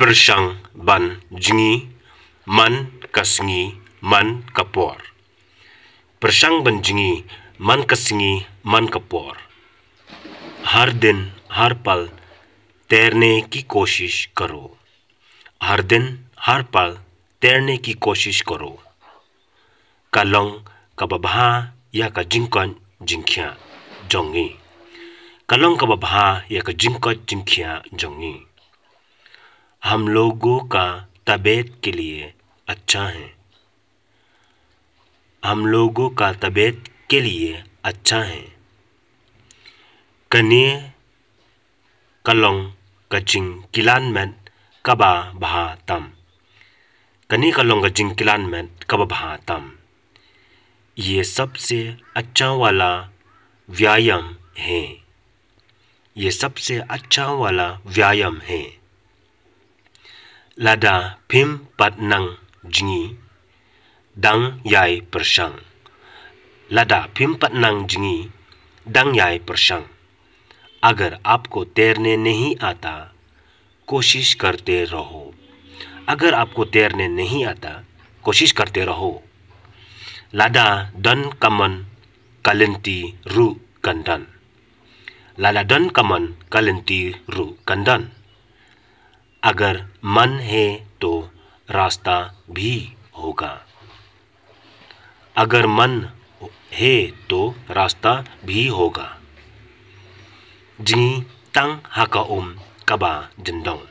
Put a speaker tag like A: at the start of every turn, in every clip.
A: Pershang ban jingi man kasingi man kapor. Pershang ban jingi man kasingi man kapor. हर दिन हर पल तैरने की कोशिश करो हर दिन हर पल तैरने की कोशिश करो का लौंग का बबहा या का जिंकन जिंखिया जोंगी का लौंग का बबहा या का जिंकन जिंखिया जोंगी हम लोगों का तबीयत के लिए अच्छा है हम लोगों का तबीयत के लिए अच्छा है कन्ये कलोंग कचिंग किलान में कबा भा तम कनी कलोंग कचिंग किलान में कब भा तम ये सबसे अच्छा वाला व्यायाम है ये सबसे अच्छा वाला व्यायाम है Lada फिम Pat जिंगी Jingi Dang Yai Pershang Lada Pim Pat Nang Jingi Dang अगर आपको तैरने नहीं आता कोशिश करते रहो अगर आपको तैरने नहीं आता कोशिश करते रहो लादा दन कमन कलंती रू कंदन लादा दन कमन कलंती रू कंदन अगर मन है तो रास्ता भी होगा अगर मन है तो रास्ता भी होगा जिनी तंग हका ओम कबा जिंदौन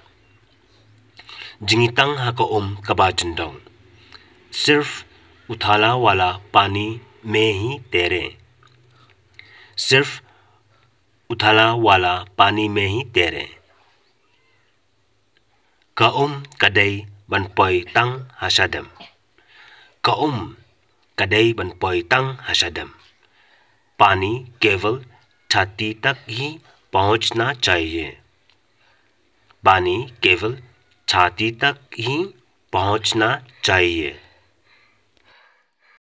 A: जिंगी तंग हका ओम कबा जिंदौन सिर्फ उथाला वाला पानी में ही तैरें सिर्फ उथाला वाला पानी में ही तैरें Kaum ban poi tang hasadam. Kaum ban poi tang hasadam. pani keval chati tak hi pahunchna chahiye pani keval chati tak hi pahunchna chahiye